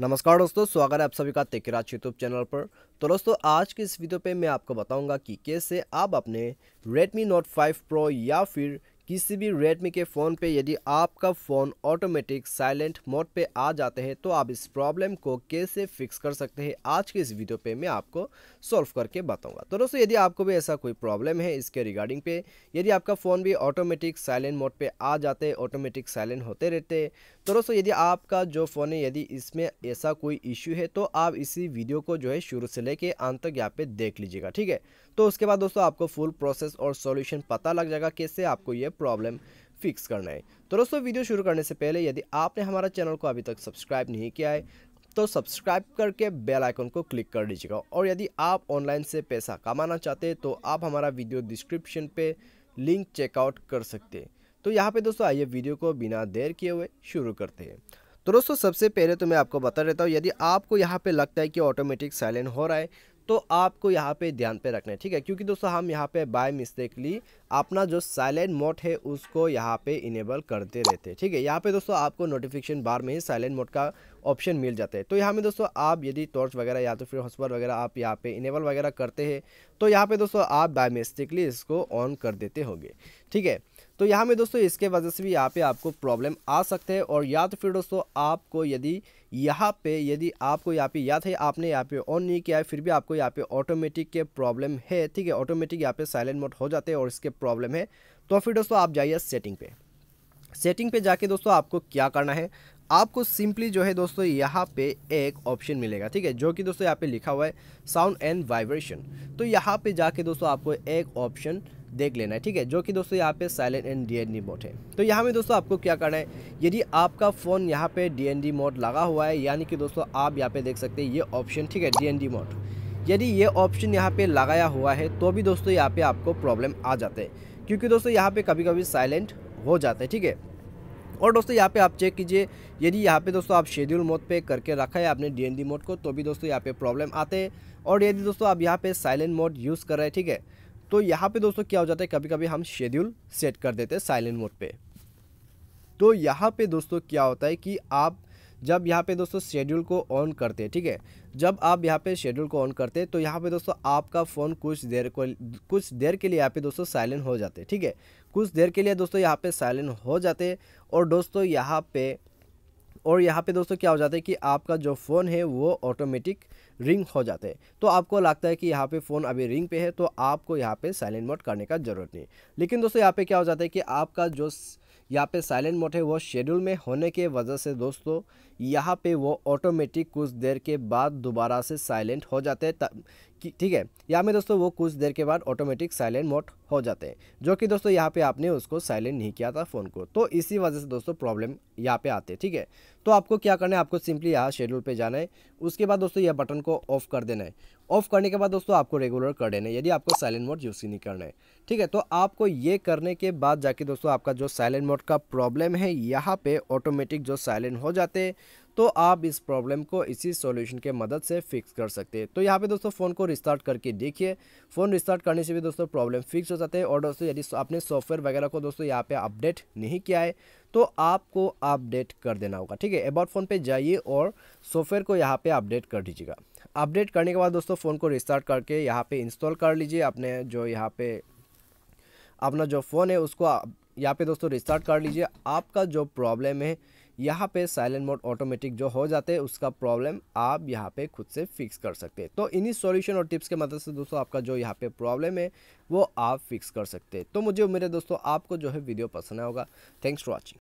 नमस्कार दोस्तों स्वागत है आप सभी का तेकराज यूट्यूब चैनल पर तो दोस्तों आज की इस वीडियो पे मैं आपको बताऊंगा कि कैसे आप अपने Redmi Note 5 Pro या फिर किसी भी रेडमी के फ़ोन पे यदि आपका फ़ोन ऑटोमेटिक साइलेंट मोड पे आ जाते हैं तो आप इस प्रॉब्लम को कैसे फिक्स कर सकते हैं आज के इस वीडियो पे मैं आपको सॉल्व करके बताऊंगा तो दोस्तों यदि आपको भी ऐसा कोई प्रॉब्लम है इसके रिगार्डिंग पे यदि आपका फ़ोन भी ऑटोमेटिक साइलेंट मोड पर आ जाते ऑटोमेटिक साइलेंट होते रहते तो दोस्तों यदि आपका जो फ़ोन है यदि इसमें ऐसा कोई इश्यू है तो आप इसी वीडियो को जो है शुरू से लेके अंत तक यहाँ पे देख लीजिएगा ठीक है तो उसके बाद दोस्तों आपको फुल प्रोसेस और सॉल्यूशन पता लग जाएगा कैसे आपको ये प्रॉब्लम फिक्स करना है तो दोस्तों वीडियो शुरू करने से पहले यदि आपने हमारा चैनल को अभी तक सब्सक्राइब नहीं किया है तो सब्सक्राइब करके बेल आइकन को क्लिक कर लीजिएगा और यदि आप ऑनलाइन से पैसा कमाना चाहते हैं तो आप हमारा वीडियो डिस्क्रिप्शन पे लिंक चेकआउट कर सकते हैं तो यहाँ पे दोस्तों आइए वीडियो को बिना देर किए हुए शुरू करते हैं तो दोस्तों सबसे पहले तो मैं आपको बता देता हूँ यदि आपको यहाँ पे लगता है कि ऑटोमेटिक साइलेंट हो रहा है तो आपको यहाँ पे ध्यान पे रखना है ठीक है क्योंकि दोस्तों हम यहाँ पे बाय मिस्टेकली अपना जो साइलेंट मोड है उसको यहाँ पे इनेबल करते रहते हैं ठीक है यहाँ पे दोस्तों आपको नोटिफिकेशन बार में ही साइलेंट मोड का ऑप्शन मिल जाता है तो यहाँ में दोस्तों आप यदि टॉर्च वगैरह या तो फिर हॉस्पर वगैरह आप यहाँ पे इनेबल वगैरह करते हैं तो यहाँ पे दोस्तों आप बाय मिस्टेकली इसको ऑन कर देते होंगे ठीक है तो यहाँ में दोस्तों इसके वजह से भी यहाँ पे आपको प्रॉब्लम आ सकते हैं और या तो फिर दोस्तों आपको यदि यहाँ पे यदि आपको यहाँ पे याद है आपने यहाँ पे ऑन नहीं किया है फिर भी आपको यहाँ पे ऑटोमेटिक के प्रॉब्लम है ठीक है ऑटोमेटिक यहाँ पे साइलेंट मोड हो जाते हैं और इसके प्रॉब्लम है तो फिर दोस्तों आप जाइए सेटिंग पे सेटिंग पे जाके दोस्तों आपको क्या करना है आपको सिंपली जो है दोस्तों यहाँ पे एक ऑप्शन मिलेगा ठीक है जो कि दोस्तों यहाँ पे लिखा हुआ है साउंड एंड वाइब्रेशन तो यहाँ पे जाके दोस्तों आपको एक ऑप्शन देख लेना है ठीक है जो कि दोस्तों यहाँ पे साइलेंट एंड डीएनडी मोड है तो यहाँ में दोस्तों आपको क्या करना है यदि आपका फ़ोन यहाँ पे डीएनडी मोड लगा हुआ है यानी कि दोस्तों आप यहाँ पे देख सकते हैं ये ऑप्शन ठीक है डीएनडी मोड यदि ये ऑप्शन यहाँ पे लगाया हुआ है तो भी दोस्तों यहाँ पे आपको प्रॉब्लम आ जाते हैं क्योंकि दोस्तों यहाँ पे कभी कभी साइलेंट हो जाता है ठीक है और दोस्तों यहाँ पे आप चेक कीजिए यदि यहाँ पे दोस्तों आप शेड्यूल मोड पे करके रखा है आपने डीएनडी मोड को तो भी दोस्तों यहाँ पे प्रॉब्लम आते हैं और यदि दोस्तों आप यहाँ पे साइलेंट मोड यूज़ कर रहे हैं ठीक है तो यहाँ पे दोस्तों क्या हो जाता है कभी कभी हम शेड्यूल सेट कर देते हैं साइलेंट मोड पे तो यहाँ पे दोस्तों क्या होता है कि आप जब यहाँ पे दोस्तों शेड्यूल को ऑन करते हैं ठीक है जब आप यहाँ पे शेड्यूल को ऑन करते हैं तो यहाँ पे दोस्तों आपका फ़ोन कुछ देर को कुछ देर के लिए यहाँ पे दोस्तों साइलेंट हो जाते हैं ठीक है कुछ देर के लिए दोस्तों यहाँ पे साइलेंट हो जाते हैं और दोस्तों यहाँ पे और यहाँ पे दोस्तों क्या हो जाता है कि आपका जो फ़ोन है वो ऑटोमेटिक रिंग हो जाता है तो आपको लगता है कि यहाँ पे फ़ोन अभी रिंग पे है तो आपको यहाँ पे साइलेंट मोड करने का ज़रूरत नहीं लेकिन दोस्तों यहाँ पे क्या हो जाता है कि आपका जो यहाँ पे साइलेंट मोड है वो शेड्यूल में होने के वजह से दोस्तों यहाँ पे वो ऑटोमेटिक कुछ देर के बाद दोबारा से साइलेंट हो जाते हैं ठीक है यहाँ में दोस्तों वो कुछ देर के बाद ऑटोमेटिक साइलेंट मोड हो जाते हैं जो कि दोस्तों यहाँ पे आपने उसको साइलेंट नहीं किया था फ़ोन को तो इसी वजह से दोस्तों प्रॉब्लम यहाँ पे आते हैं ठीक है तो आपको क्या करना है आपको सिंपली यहाँ शेड्यूल पे जाना है उसके बाद दोस्तों यह बटन को ऑफ कर देना है ऑफ करने के बाद दोस्तों आपको रेगुलर कर देना है यदि आपको साइलेंट मोड यूज़ ही नहीं करना है ठीक है तो आपको ये करने के बाद जाके दोस्तों आपका जो साइलेंट मोड का प्रॉब्लम है यहाँ पर ऑटोमेटिक जो साइलेंट हो जाते हैं तो आप इस प्रॉब्लम को इसी सॉल्यूशन के मदद से फिक्स कर सकते हैं तो यहाँ पे दोस्तों फ़ोन को रिस्टार्ट करके देखिए फ़ोन रिस्टार्ट करने से भी दोस्तों प्रॉब्लम फिक्स हो जाते हैं और दोस्तों यदि आपने सॉफ्टवेयर वगैरह को दोस्तों यहाँ पे अपडेट नहीं किया है तो आपको अपडेट कर देना होगा ठीक है अबाउट फ़ोन पर जाइए और सॉफ्टवेयर को यहाँ पर अपडेट कर दीजिएगा अपडेट करने के बाद दोस्तों फ़ोन को रिस्टार्ट करके यहाँ पर इंस्टॉल कर लीजिए अपने जो यहाँ पे अपना जो फ़ोन है उसको यहाँ पे दोस्तों रिस्टार्ट कर लीजिए आपका जो प्रॉब्लम है यहाँ पे साइलेंट मोड ऑटोमेटिक जो हो जाते हैं उसका प्रॉब्लम आप यहाँ पे खुद से फिक्स कर सकते हैं तो इन्हीं सॉल्यूशन और टिप्स के मदद मतलब से दोस्तों आपका जो यहाँ पे प्रॉब्लम है वो आप फिक्स कर सकते हैं तो मुझे उम्मीद है दोस्तों आपको जो है वीडियो पसंद आएगा थैंक्स फॉर वॉचिंग